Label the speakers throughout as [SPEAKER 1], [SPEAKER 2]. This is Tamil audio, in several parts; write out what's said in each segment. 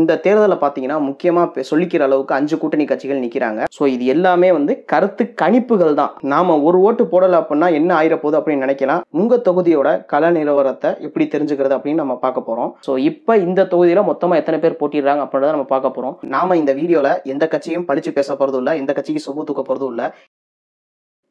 [SPEAKER 1] இந்த தேர்தலில் பார்த்தீங்கன்னா முக்கியமாக சொல்லிக்கிற அளவுக்கு அஞ்சு கூட்டணி கட்சிகள் நிற்கிறாங்க ஸோ இது எல்லாமே வந்து கருத்து கணிப்புகள் தான் நாம் ஒரு ஓட்டு போடலை அப்படின்னா என்ன ஆயிரப்போகுது அப்படின்னு நினைக்கலாம் உங்கள் தொகுதியோட கள நிலவரத்தை எப்படி தெரிஞ்சுக்கிறது அப்படின்னு நம்ம பார்க்க போகிறோம் ஸோ இப்போ இந்த தொகுதியில் மொத்தமாக எத்தனை பேர் போட்டிடுறாங்க அப்படின்றத நம்ம பார்க்க போகிறோம் நாம் இந்த வீடியோவில் எந்த கட்சியும் படித்து பேச போகிறதும் இல்லை எந்த கட்சிக்கு சுபு தூக்க போகிறதும் இல்லை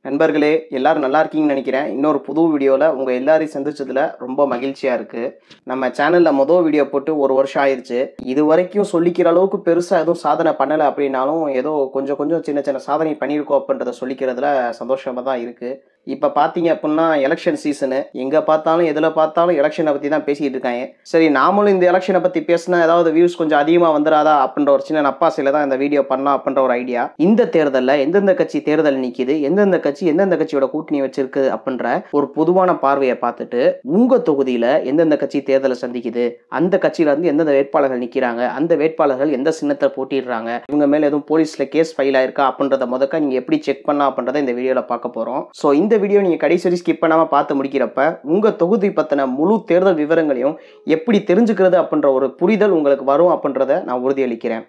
[SPEAKER 1] நண்பர்களே எல்லோரும் நல்லா இருக்கீங்கன்னு நினைக்கிறேன் இன்னொரு புது வீடியோவில் உங்கள் எல்லாரையும் சந்திச்சதில் ரொம்ப மகிழ்ச்சியாக இருக்குது நம்ம சேனலில் மொதல் வீடியோ போட்டு ஒரு வருஷம் ஆயிடுச்சு இது வரைக்கும் சொல்லிக்கிற அளவுக்கு பெருசாக எதுவும் சாதனை பண்ணலை அப்படின்னாலும் ஏதோ கொஞ்சம் கொஞ்சம் சின்ன சின்ன சாதனை பண்ணியிருக்கோம் அப்படின்றத சொல்லிக்கிறதுல சந்தோஷமாக தான் இருக்குது இப்போ பார்த்தீங்க அப்படின்னா எலெக்ஷன் சீசனு எங்கே பார்த்தாலும் எதில் பார்த்தாலும் எலெக்ஷனை பற்றி தான் பேசிகிட்டு இருக்காங்க சரி நாமளும் இந்த எலெக்ஷனை பற்றி பேசினா ஏதாவது வியூஸ் கொஞ்சம் அதிகமாக வந்துடாதா அப்படின்ற ஒரு சின்ன நப்பாசையில் தான் இந்த வீடியோ பண்ணலாம் அப்படின்ற ஒரு ஐடியா இந்த தேர்தலில் எந்தெந்த கட்சி தேர்தல் நிற்கிது எந்தெந்த கட்சி எந்தெந்த கட்சியோட கூட்டணி வச்சிருக்கு அப்படின்ற ஒரு பொதுவான பார்வையை பார்த்துட்டு உங்கள் தொகுதியில் எந்தெந்த கட்சி தேர்தலை சந்திக்குது அந்த கட்சியிலேருந்து எந்தெந்த வேட்பாளர்கள் நிற்கிறாங்க அந்த வேட்பாளர்கள் எந்த சின்னத்தை போட்டிடுறாங்க இவங்க மேலே எதுவும் போலீஸில் கேஸ் ஃபைல் ஆயிருக்கா அப்படின்றத முதக்க நீங்கள் எப்படி செக் பண்ணா அப்படின்றத இந்த வீடியோவில் பார்க்க போகிறோம் ஸோ இந்த வீடியோ நீங்கள் கடைசி வரை ஸ்கிப் பண்ணாமல் பார்த்து முடிக்கிறப்ப உங்கள் தொகுதி பற்றின முழு தேர்தல் விவரங்களையும் எப்படி தெரிஞ்சுக்கிறது அப்படின்ற ஒரு புரிதல் உங்களுக்கு வரும் அப்படின்றத நான் உறுதியளிக்கிறேன்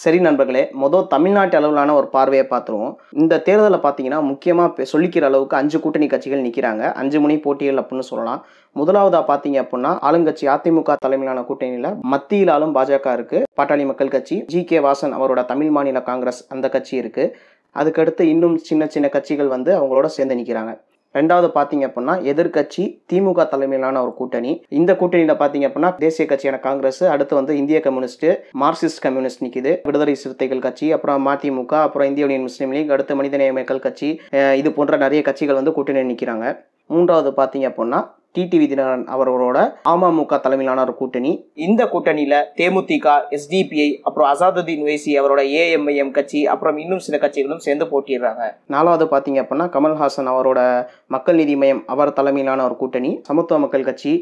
[SPEAKER 1] சரி நண்பர்களே மொதல் தமிழ்நாட்டு அளவிலான ஒரு பார்வையை பார்த்துருவோம் இந்த தேர்தலில் பார்த்தீங்கன்னா முக்கியமாக சொல்லிக்கிற அளவுக்கு அஞ்சு கூட்டணி கட்சிகள் நிற்கிறாங்க அஞ்சு முனை போட்டிகள் அப்படின்னு சொல்லலாம் முதலாவதாக பார்த்தீங்க அப்படின்னா ஆளுங்கட்சி அதிமுக தலைமையிலான கூட்டணியில் மத்தியிலாலும் பாஜக இருக்குது பாட்டாளி மக்கள் கட்சி ஜி கே வாசன் அவரோட தமிழ் மாநில காங்கிரஸ் அந்த கட்சி இருக்குது அதுக்கடுத்து இன்னும் சின்ன சின்ன கட்சிகள் வந்து அவங்களோட சேர்ந்து நிற்கிறாங்க ரெண்டாவது பார்த்தீங்க அப்படின்னா எதிர்கட்சி திமுக தலைமையிலான ஒரு கூட்டணி இந்த கூட்டணியில் பார்த்தீங்க அப்படின்னா தேசிய கட்சியான காங்கிரஸ் அடுத்து வந்து இந்திய கம்யூனிஸ்ட் மார்க்சிஸ்ட் கம்யூனிஸ்ட் நிற்கிது விடுதலை சிறுத்தைகள் கட்சி அப்புறம் மதிமுக அப்புறம் இந்திய யூனியன் முஸ்லீம் லீக் அடுத்து மனிதநேய மக்கள் கட்சி இது போன்ற நிறைய கட்சிகள் வந்து கூட்டணி நிற்கிறாங்க மூன்றாவது பார்த்தீங்க அப்படின்னா டிடிவி தினகரன் அவர்களோட அமமுக தலைமையிலான ஒரு கூட்டணி இந்த கூட்டணியில தேமுதிக எஸ்டிபிஐ அப்புறம் அசாதுதீன் வைசி அவரோட ஏஎம்ஐஎம் கட்சி அப்புறம் இன்னும் சில கட்சிகளும் சேர்ந்து போட்டிடுறாங்க நாலாவது பாத்தீங்க அப்படின்னா கமல்ஹாசன் அவரோட மக்கள் நீதி மையம் அவர் தலைமையிலான ஒரு கூட்டணி சமத்துவ மக்கள் கட்சி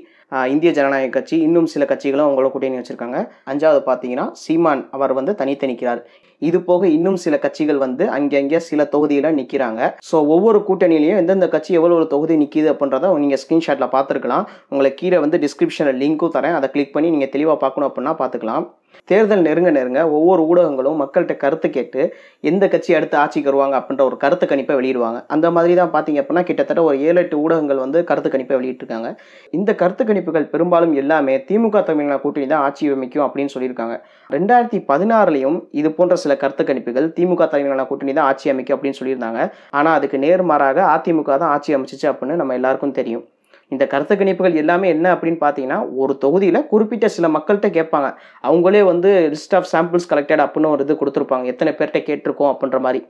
[SPEAKER 1] இந்திய ஜனநாயக கட்சி இன்னும் சில கட்சிகளும் அவங்கள கூட்டணி வச்சுருக்காங்க அஞ்சாவது பார்த்தீங்கன்னா சீமான் அவர் வந்து தனித்து நிற்கிறார் இது போக இன்னும் சில கட்சிகள் வந்து அங்கங்கே சில தொகுதியில் நிற்கிறாங்க ஸோ ஒவ்வொரு கூட்டணியிலையும் எந்தெந்த கட்சி எவ்வளோ ஒரு தொகுதி நிற்கிது அப்படின்றத நீங்கள் ஸ்க்ரீன்ஷாட்டில் பார்த்துருக்கலாம் உங்களை கீழே வந்து டிஸ்கிரிப்ஷனில் லிங்க்கும் தரேன் அதை கிளிக் பண்ணி நீங்கள் தெளிவாக பார்க்கணும் அப்படின்னா பார்த்துக்கலாம் தேர்தல் நெருங்க நெருங்க ஒவ்வொரு ஊடகங்களும் மக்கள்கிட்ட கருத்து கேட்டு எந்த கட்சி அடுத்து ஆட்சிக்கு வருவாங்க அப்படின்ற ஒரு கருத்து கணிப்பை வெளியிடுவாங்க அந்த மாதிரி தான் பார்த்தீங்க அப்படின்னா கிட்டத்தட்ட ஒரு ஏழு எட்டு ஊடகங்கள் வந்து கருத்து கணிப்பை வெளியிட்டிருக்காங்க இந்த கருத்து கணிப்புகள் பெரும்பாலும் எல்லாமே திமுக தமிழ்நாடு கூட்டணி தான் ஆட்சி அமைக்கும் அப்படின்னு சொல்லியிருக்காங்க ரெண்டாயிரத்தி பதினாறுலையும் இது போன்ற சில கருத்து கணிப்புகள் திமுக தலைமையிலான கூட்டணி தான் ஆட்சி அமைக்கும் அப்படின்னு சொல்லியிருந்தாங்க ஆனால் அதுக்கு நேர்மாறாக அதிமுக தான் ஆட்சி அமைச்சிச்சு அப்படின்னு நம்ம எல்லாருக்கும் தெரியும் இந்த கருத்து கணிப்புகள் எல்லாமே என்ன அப்படின்னு பார்த்தீங்கன்னா ஒரு தொகுதியில் குறிப்பிட்ட சில மக்கள்கிட்ட கேட்பாங்க அவங்களே வந்து லிஸ்ட் ஆஃப் சாம்பிள்ஸ் கலெக்டட் அப்படின்னு ஒரு இது கொடுத்துருப்பாங்க எத்தனை பேர்கிட்ட கேட்டிருக்கோம் அப்படின்ற மாதிரி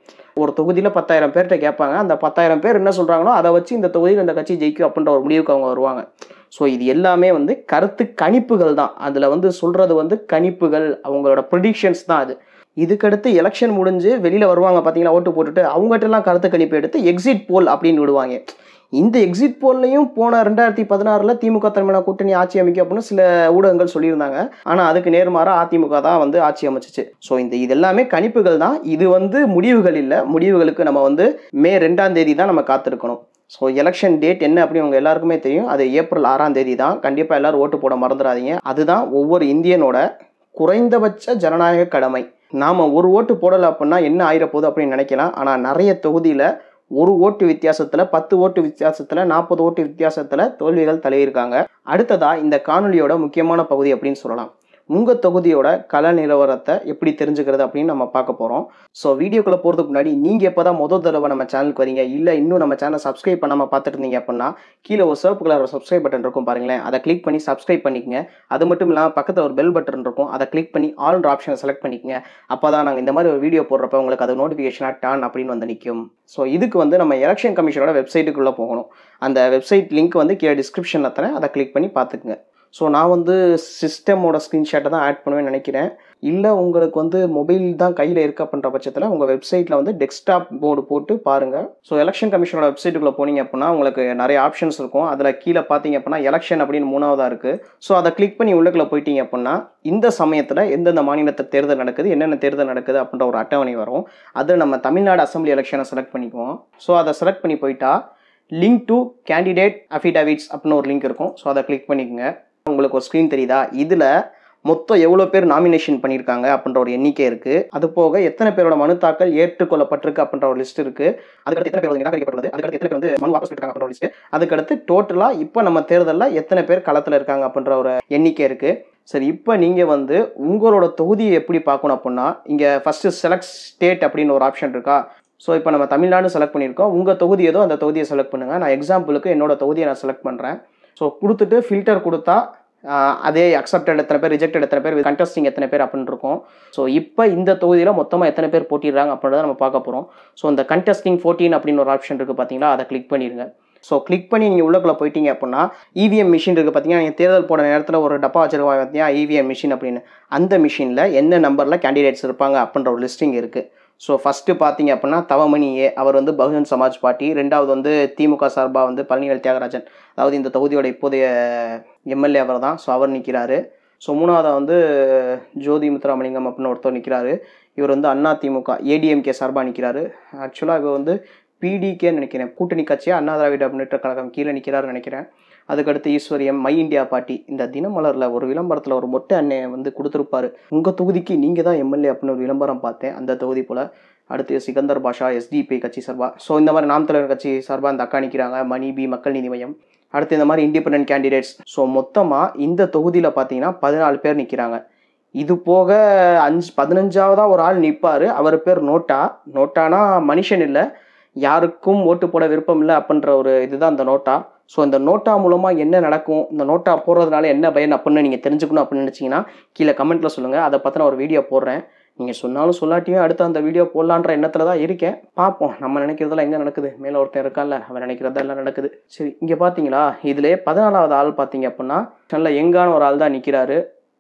[SPEAKER 1] ஒரு தொகுதியில் பத்தாயிரம் பேர்கிட்ட கேட்பாங்க அந்த பத்தாயிரம் பேர் என்ன சொல்கிறாங்களோ அதை வச்சு இந்த தொகுதியில் இந்த கட்சி ஜெயிக்கும் அப்படின்ற ஒரு முடிவுக்கு அவங்க வருவாங்க ஸோ இது எல்லாமே வந்து கருத்து கணிப்புகள் தான் அதில் வந்து சொல்கிறது வந்து கணிப்புகள் அவங்களோட ப்ரொடிக்ஷன்ஸ் தான் அது இதுக்கடுத்து எலெக்ஷன் முடிஞ்சு வெளியில் வருவாங்க பார்த்தீங்கன்னா ஓட்டு போட்டுட்டு அவங்ககிட்டலாம் கருத்து கணிப்பு எடுத்து எக்ஸிட் போல் அப்படின்னு விடுவாங்க இந்த எக்ஸிட் போல்லையும் போன ரெண்டாயிரத்தி பதினாறில் திமுக தலைமையான கூட்டணி ஆட்சி அமைக்க அப்படின்னு சில ஊடகங்கள் சொல்லியிருந்தாங்க ஆனால் அதுக்கு நேர்மாறாக அதிமுக தான் வந்து ஆட்சி அமைச்சிச்சு ஸோ இந்த இது எல்லாமே கணிப்புகள் தான் இது வந்து முடிவுகள் இல்லை முடிவுகளுக்கு நம்ம வந்து மே ரெண்டாம் தேதி தான் நம்ம காத்திருக்கணும் ஸோ எலெக்ஷன் டேட் என்ன அப்படின்னு உங்க எல்லாருக்குமே தெரியும் அது ஏப்ரல் ஆறாம் தேதி தான் கண்டிப்பாக எல்லாரும் ஓட்டு போட மறந்துடாதீங்க அதுதான் ஒவ்வொரு இந்தியனோட குறைந்தபட்ச ஜனநாயக கடமை நாம் ஒரு ஓட்டு போடலை அப்படின்னா என்ன ஆயிரப்போகுது அப்படின்னு நினைக்கலாம் ஆனால் நிறைய தொகுதியில் ஒரு ஓட்டு வித்தியாசத்தில் பத்து ஓட்டு வித்தியாசத்தில் நாற்பது ஓட்டு வித்தியாசத்தில் தோல்விகள் தழுவியிருக்காங்க அடுத்ததாக இந்த காணொலியோட முக்கியமான பகுதி அப்படின்னு சொல்லலாம் உங்கள் தொகுதியோட கல நிலவரத்தை எப்படி தெரிஞ்சுக்கிறது அப்படின்னு நம்ம பார்க்க போகிறோம் ஸோ வீடியோக்குள்ளே போகிறதுக்கு முன்னாடி நீங்கள் எப்போ தான் முதல் தடவை நம்ம சேனலுக்கு வரீங்க இல்லை இன்னும் நம்ம சேனலை சப்ஸ்கிரைப் பண்ணாமல் பார்த்துட்டு இருந்தீங்க அப்படின்னா கீழே ஒரு சிவப்பு கலர் சப்ஸ்கிரைப் பட்டன் இருக்கும் பாருங்களேன் அதை கிளிக் பண்ணி சப்ஸ்கிரைப் பண்ணிக்கங்க அது மட்டும் இல்லாமல் பக்கத்தில் ஒரு பெல் பட்டன் இருக்கும் அதை கிளிக் பண்ணி ஆல்ன்ற ஆப்ஷனை செலக்ட் பண்ணிக்கங்க அப்போ தான் நாங்கள் இந்த மாதிரி ஒரு வீடியோ போடுறப்ப உங்களுக்கு அது நோட்டிஃபிகேஷனாக டான் அப்படின்னு வந்து நிற்கும் ஸோ இதுக்கு வந்து நம்ம எலெக்ஷன் கமிஷனோட வெப்சைட்டுக்குள்ளே போகணும் அந்த வெப்சைட் லிங்க் வந்து கீழே டிஸ்கிரிப்ஷனில் தரேன் அதை கிளிக் பண்ணி பார்த்துக்குங்க ஸோ நான் வந்து சிஸ்டமோட ஸ்க்ரீன்ஷாட்டை தான் ஆட் பண்ணுவேன்னு நினைக்கிறேன் இல்லை உங்களுக்கு வந்து மொபைல் தான் கையில் இருக்க அப்படின்ற பட்சத்தில் உங்கள் வெப்சைட்டில் வந்து டெஸ்க்டாப் போர்டு போட்டு பாருங்கள் ஸோ எலெக்ஷன் கமிஷனோட வெப்சைட்டுக்குள்ளே போனீங்க அப்படின்னா உங்களுக்கு நிறைய ஆப்ஷன்ஸ் இருக்கும் அதில் கீழே பார்த்தீங்க அப்படின்னா எலெக்ஷன் அப்படின்னு மூணாவதாக இருக்குது ஸோ அதை கிளிக் பண்ணி உள்ளக்கில் போயிட்டீங்க அப்படின்னா இந்த சமயத்தில் எந்தெந்த மாநிலத்தை தேர்தல் நடக்குது என்னென்ன தேர்தல் நடக்குது அப்படின்ற ஒரு அட்டவணை வரும் அதில் நம்ம தமிழ்நாடு அசம்பிளி எலெக்ஷனை செலக்ட் பண்ணிக்குவோம் ஸோ அதை செலக்ட் பண்ணி போயிட்டா லிங்க் டு கேண்டிடேட் அஃபிடாவிட்ஸ் அப்படின்னு ஒரு லிங்க் இருக்கும் ஸோ அதை கிளிக் பண்ணிக்கோங்க உங்களுக்கு ஒரு ஸ்க்ரீன் தெரியுதா இதில் மொத்தம் எவ்வளோ பேர் நாமினேஷன் பண்ணியிருக்காங்க அப்படின்ற ஒரு எண்ணிக்கை இருக்குது அது போக எத்தனை பேரோட மனு தாக்கல் ஏற்றுக்கொள்ளப்பட்டிருக்கு அப்படின்ற ஒரு லிஸ்ட் இருக்குது அதுக்கடுத்து எத்தனை பேர் வந்து நிராகரிக்கப்பட்டுள்ளது அதுக்கடுத்து எத்தனை பேர் வந்து மனு வாபஸ் இருக்காங்க அப்படின்ற ஒரு லிஸ்ட் அதுக்கடுத்து டோட்டலாக இப்போ நம்ம தேர்தலில் எத்தனை பேர் களத்தில் இருக்காங்க அப்படின்ற ஒரு எண்ணிக்கை இருக்குது சரி இப்போ நீங்கள் வந்து உங்களோட தொகுதியை எப்படி பார்க்கணும் அப்படின்னா இங்கே ஃபஸ்ட்டு செலக்ட் ஸ்டேட் அப்படின்னு ஒரு ஆப்ஷன் இருக்கா ஸோ இப்போ நம்ம தமிழ்நாடு செலக்ட் பண்ணியிருக்கோம் உங்கள் தொகுதி ஏதோ அந்த தொகுதியை செலக்ட் பண்ணுங்கள் நான் எக்ஸாம்பிளுக்கு என்னோட தொகுதியை நான் செலக்ட் பண்ணுறேன் ஸோ கொடுத்துட்டு ஃபில்டர் கொடுத்தா அதே அக்செப்டட் எத்தனை பேர் ரிஜெக்ட் எத்தனை பேர் கண்டஸ்டிங் எத்தனை பேர் அப்படின்னு இருக்கும் ஸோ இப்போ இந்த தொகுதியில் மொத்தமாக எத்தனை பேர் போட்டிடுறாங்க அப்படின்றத நம்ம பார்க்க போகிறோம் ஸோ இந்த கண்டஸ்டிங் ஃபோர்டீன் அப்படின்னு ஒரு ஆப்ஷன் இருக்குது பார்த்தீங்களா அதை கிளிக் பண்ணிடுங்க ஸோ கிளிக் பண்ணி நீங்கள் உள்ளக்குள்ளே போயிட்டீங்க அப்படின்னா இவிஎம் e மிஷின் இருக்குது பார்த்தீங்கன்னா நீங்கள் தேர்தல் போன நேரத்தில் ஒரு டப்பா வச்சிருவாங்க பார்த்தீங்கன்னா இவிஎம் e மிஷின் அப்படின்னு அந்த மிஷினில் என்ன நம்பரில் கேண்டிடேட்ஸ் இருப்பாங்க அப்படின்ற ஒரு லிஸ்டிங் இருக்குது ஸோ ஃபஸ்ட்டு பார்த்தீங்க அப்படின்னா தவமணி ஏ அவர் வந்து பகுஜன் சமாஜ் பார்ட்டி ரெண்டாவது வந்து திமுக சார்பாக வந்து பழனிவேல் தியாகராஜன் அதாவது இந்த தொகுதியோட இப்போதைய எம்எல்ஏ அவர் தான் ஸோ அவர் நிற்கிறாரு ஸோ மூணாவதாக வந்து ஜோதி முத்துராமலிங்கம் அப்படின்னு ஒருத்தர் நிற்கிறாரு இவர் வந்து அண்ணா திமுக ஏடிஎம்கே சார்பாக நிற்கிறாரு ஆக்சுவலாக இவர் வந்து பிடிகேன்னு நினைக்கிறேன் கூட்டணி கட்சியாக அண்ணா திராவிட முன்னேற்ற கழகம் கீழே நிற்கிறாருன்னு நினைக்கிறேன் அதுக்கடுத்து ஈஸ்வரியம் மை இந்தியா பார்ட்டி இந்த தினமலரில் ஒரு விளம்பரத்தில் ஒரு மொட்டை அண்ணன் வந்து கொடுத்துருப்பாரு உங்கள் தொகுதிக்கு நீங்கள் தான் எம்எல்ஏ அப்படின்னு ஒரு விளம்பரம் பார்த்தேன் அந்த தொகுதி போல் அடுத்து சிகந்தர் பாஷா எஸ்டிபி கட்சி சார்பாக ஸோ இந்த மாதிரி நாம் தலைவர் கட்சி சார்பாக இந்த அக்கா நிற்கிறாங்க மணி பி மக்கள் நீதி மையம் அடுத்து இந்த மாதிரி இண்டிபெண்ட் கேண்டிடேட்ஸ் ஸோ மொத்தமாக இந்த தொகுதியில் பார்த்தீங்கன்னா பதினாலு பேர் நிற்கிறாங்க இது போக அஞ்சு பதினஞ்சாவதாக ஒரு ஆள் நிற்பார் அவர் பேர் நோட்டா நோட்டானா மனுஷன் இல்லை யாருக்கும் ஓட்டு போட விருப்பம் இல்லை அப்படின்ற ஒரு இதுதான் அந்த நோட்டா ஸோ இந்த நோட்டா மூலமாக என்ன நடக்கும் இந்த நோட்டா போடுறதுனால என்ன பயன் அப்படின்னு நீங்கள் தெரிஞ்சுக்கணும் அப்படின்னு நினச்சிங்கன்னா கீழே கமெண்ட்டில் சொல்லுங்கள் அதை பற்றி நான் ஒரு வீடியோ போடுறேன் நீங்கள் சொன்னாலும் சொல்லாட்டியும் அடுத்து அந்த வீடியோ போடலான்ற எண்ணத்தில் தான் இருக்கேன் பார்ப்போம் நம்ம நினைக்கிறதெல்லாம் எங்கே நடக்குது மேலே ஒருத்தன் இருக்கால அவன் நினைக்கிறதெல்லாம் நடக்குது சரி இங்கே பார்த்தீங்களா இதிலே பதினாலாவது ஆள் பார்த்தீங்க அப்படின்னா நல்ல எங்கான ஒரு ஆள் தான் நிற்கிறாரு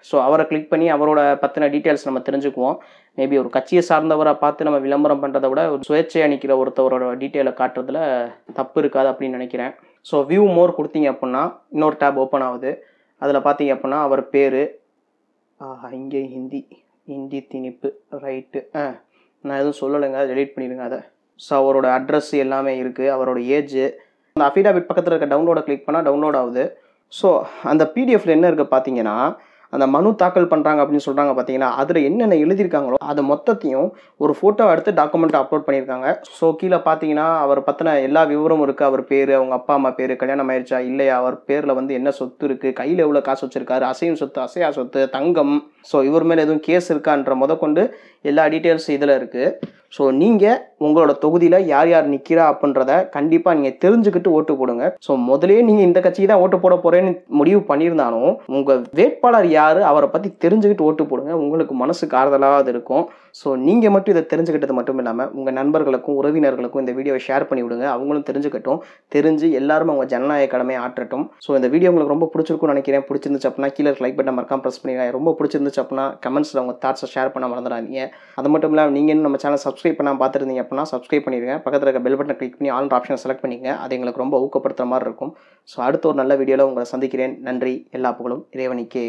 [SPEAKER 1] ஸோ அவரை கிளிக் பண்ணி அவரோட பற்றின டீட்டெயில்ஸ் நம்ம தெரிஞ்சுக்குவோம் மேபி ஒரு கட்சியை சார்ந்தவரை பார்த்து நம்ம விளம்பரம் பண்ணுறதை விட ஒரு சுயேட்சை அணிக்கிற ஒருத்தவரோட டீட்டெயிலை காட்டுறதுல தப்பு இருக்காது அப்படின்னு நினைக்கிறேன் ஸோ வியூ மோர் கொடுத்தீங்க அப்படின்னா இன்னொரு டேப் ஓப்பன் ஆகுது அதில் பார்த்தீங்க அப்படின்னா அவர் பேர் இங்கே ஹிந்தி ஹிந்தி திணிப்பு ரைட்டு ஆ நான் எதுவும் சொல்லலைங்க அதை டெலிட் பண்ணிடுங்க அதை ஸோ அவரோட அட்ரஸ் எல்லாமே இருக்குது அவரோட ஏஜு அந்த அஃபிடாவிட் பக்கத்தில் இருக்க டவுன்லோடை கிளிக் பண்ணால் டவுன்லோட் ஆகுது ஸோ அந்த பிடிஎஃப்ல என்ன இருக்குது பார்த்தீங்கன்னா அந்த மனு தாக்கல் பண்ணுறாங்க அப்படின்னு சொல்கிறாங்க பார்த்தீங்கன்னா அதில் என்னென்ன எழுதியிருக்காங்களோ அதை மொத்தத்தையும் ஒரு ஃபோட்டோ எடுத்து டாக்குமெண்ட்டை அப்லோட் பண்ணியிருக்காங்க ஸோ கீழே பார்த்தீங்கன்னா அவர் பற்றின எல்லா விவரமும் இருக்குது அவர் பேர் அவங்க அப்பா அம்மா பேர் கல்யாணம் ஆயிடுச்சா இல்லையா அவர் பேரில் வந்து என்ன சொத்து இருக்குது கையில் எவ்வளோ காசு வச்சுருக்காரு அசையும் சொத்து அசையா சொத்து தங்கம் ஸோ இவர் மேலே எதுவும் கேஸ் இருக்கான்ற முத கொண்டு எல்லா டீட்டெயில்ஸும் இதில் இருக்குது ஸோ நீங்கள் உங்களோட தொகுதியில் யார் யார் நிற்கிறா அப்படின்றத கண்டிப்பாக நீங்கள் தெரிஞ்சுக்கிட்டு ஓட்டு போடுங்க ஸோ முதலே நீங்கள் இந்த கட்சிக்கு தான் ஓட்டு போட போகிறேன்னு முடிவு பண்ணியிருந்தாலும் உங்கள் வேட்பாளர் யார் அவரை பற்றி தெரிஞ்சுக்கிட்டு ஓட்டு போடுங்க உங்களுக்கு மனசு காரதலாக அது இருக்கும் ஸோ நீங்கள் மட்டும் இதை தெரிஞ்சுக்கிட்டது மட்டும் இல்லாமல் உங்கள் நண்பர்களுக்கும் உறவினர்களுக்கும் இந்த வீடியோவை ஷேர் பண்ணி விடுங்க அவங்களும் தெரிஞ்சுக்கட்டும் தெரிஞ்சு எல்லாரும் அவங்க ஜனநாயக கடமை ஆற்றட்டும் ஸோ இந்த வீடியோ உங்களுக்கு ரொம்ப பிடிச்சிருக்கும்னு நினைக்கிறேன் பிடிச்சிருந்துச்சு அப்படின்னா கீழே லைக் பட்டன் மறக்காம ப்ரெஸ் பண்ணிடுறேன் ரொம்ப பிடிச்சிருந்துச்சு அப்படின்னா கமெண்ட்ஸில் உங்கள் தாட்ஸை ஷேர் பண்ண மறந்துடாதீங்க அது மட்டும் இல்லாமல் நீங்கள் நம்ம சேனல் சப்ஸ்கிரைப் சப்ஸ்கிரைப் பண்ணால் பார்த்துருந்தீங்க அப்படின்னா சப்ஸ்கிரைப் பண்ணிடுங்க பக்கத்தில் இருக்க பெல் பட்டன் கிளிக் பண்ணி ஆல் ஆப்ஷன் செலக்ட் பண்ணிங்க அது எங்களுக்கு ரொம்ப ஊக்கப்படுத்துகிற மாதிரி இருக்கும் ஸோ அடுத்த ஒரு நல்ல வீடியோவில் உங்களை சந்திக்கிறேன் நன்றி எல்லா புகழும் இறைவனிக்கே